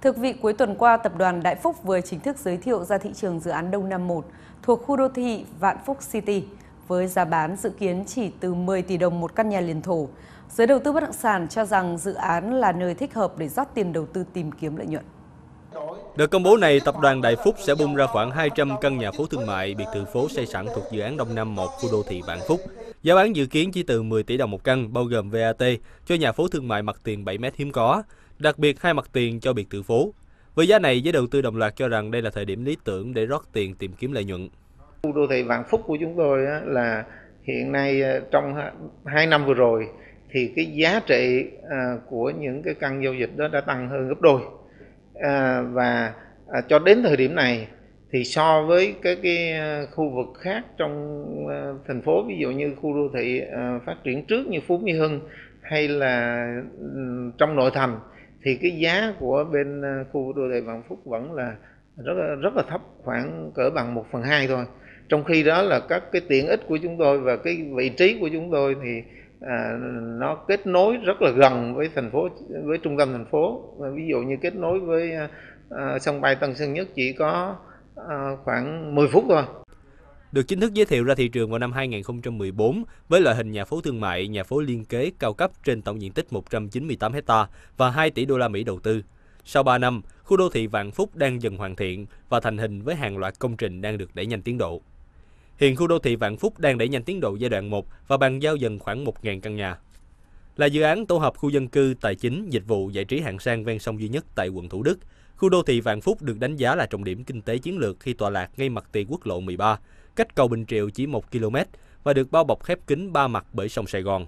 Thực vị, cuối tuần qua, Tập đoàn Đại Phúc vừa chính thức giới thiệu ra thị trường dự án Đông Nam 1 thuộc khu đô thị Vạn Phúc City với giá bán dự kiến chỉ từ 10 tỷ đồng một căn nhà liền thổ. Giới đầu tư bất động sản cho rằng dự án là nơi thích hợp để rót tiền đầu tư tìm kiếm lợi nhuận. Đợt công bố này, tập đoàn Đại Phúc sẽ bung ra khoảng 200 căn nhà phố thương mại, biệt thự phố xây sẵn thuộc dự án Đông Nam 1 khu đô thị Vạn Phúc Giá bán dự kiến chỉ từ 10 tỷ đồng một căn, bao gồm VAT, cho nhà phố thương mại mặt tiền 7 m hiếm có, đặc biệt hai mặt tiền cho biệt thự phố. Với giá này, giới đầu tư đồng loạt cho rằng đây là thời điểm lý tưởng để rót tiền tìm kiếm lợi nhuận. Khu đô thị Vạn Phúc của chúng tôi là hiện nay à, trong 2 năm vừa rồi thì cái giá trị à, của những cái căn giao dịch đó đã tăng hơn gấp đôi. À, và cho đến thời điểm này thì so với các cái ờ, khu vực khác trong ờ, thành phố ví dụ như khu đô thị ờ, phát triển trước như Phú Mỹ Hưng hay là ừ, trong nội thành thì cái giá của bên khu đô thị Vạn Phúc vẫn là rất là, rất là thấp khoảng cỡ bằng 1 phần 2 thôi trong khi đó là các cái tiện ích của chúng tôi và cái vị trí của chúng tôi thì à, nó kết nối rất là gần với thành phố với trung tâm thành phố ví dụ như kết nối với à, sân bay Tân Sơn Nhất chỉ có Ờ, khoảng 10 phút thôi. Được chính thức giới thiệu ra thị trường vào năm 2014 với loại hình nhà phố thương mại, nhà phố liên kế cao cấp trên tổng diện tích 198 hecta và 2 tỷ đô la Mỹ đầu tư. Sau 3 năm, khu đô thị Vạn Phúc đang dần hoàn thiện và thành hình với hàng loạt công trình đang được đẩy nhanh tiến độ. Hiện khu đô thị Vạn Phúc đang đẩy nhanh tiến độ giai đoạn 1 và bàn giao dần khoảng 1.000 căn nhà là dự án tổ hợp khu dân cư, tài chính, dịch vụ, giải trí hạng sang ven sông duy nhất tại quận Thủ Đức. Khu đô thị Vạn Phúc được đánh giá là trọng điểm kinh tế chiến lược khi tọa lạc ngay mặt tiền quốc lộ 13, cách cầu Bình Triệu chỉ 1 km và được bao bọc khép kín ba mặt bởi sông Sài Gòn.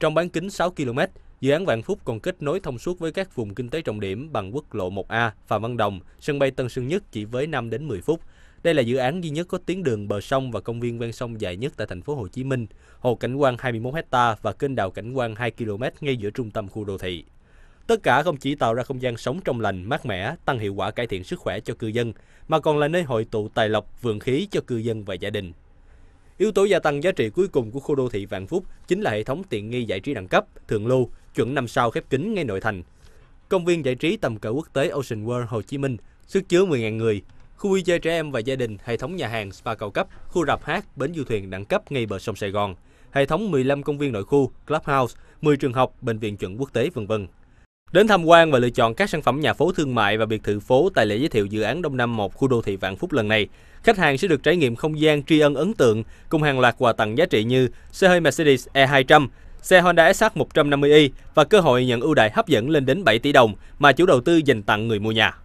Trong bán kính 6 km, dự án Vạn Phúc còn kết nối thông suốt với các vùng kinh tế trọng điểm bằng quốc lộ 1A, Phạm Văn Đồng, sân bay Tân Sơn Nhất chỉ với 5 đến 10 phút, đây là dự án duy nhất có tuyến đường bờ sông và công viên ven sông dài nhất tại thành phố Hồ Chí Minh, hồ cảnh quan 21 ha và kênh đào cảnh quan 2 km ngay giữa trung tâm khu đô thị. Tất cả không chỉ tạo ra không gian sống trong lành, mát mẻ, tăng hiệu quả cải thiện sức khỏe cho cư dân, mà còn là nơi hội tụ tài lộc, vượng khí cho cư dân và gia đình. Yếu tố gia tăng giá trị cuối cùng của khu đô thị Vạn Phúc chính là hệ thống tiện nghi giải trí đẳng cấp, thường lưu, chuẩn năm sao khép kín ngay nội thành. Công viên giải trí tầm cỡ quốc tế Ocean World Hồ Chí Minh sức chứa 10.000 người, khu vui chơi trẻ em và gia đình, hệ thống nhà hàng spa cao cấp, khu rạp hát, bến du thuyền đẳng cấp ngay bờ sông Sài Gòn, hệ thống 15 công viên nội khu, clubhouse, 10 trường học, bệnh viện chuẩn quốc tế v.v. Đến tham quan và lựa chọn các sản phẩm nhà phố thương mại và biệt thự phố tại lễ giới thiệu dự án Đông Nam 1 khu đô thị Vạn Phúc lần này, khách hàng sẽ được trải nghiệm không gian tri ân ấn tượng cùng hàng loạt quà tặng giá trị như xe hơi Mercedes E200, xe Honda SH150i và cơ hội nhận ưu đại hấp dẫn lên đến 7 tỷ đồng mà chủ đầu tư dành tặng người mua nhà.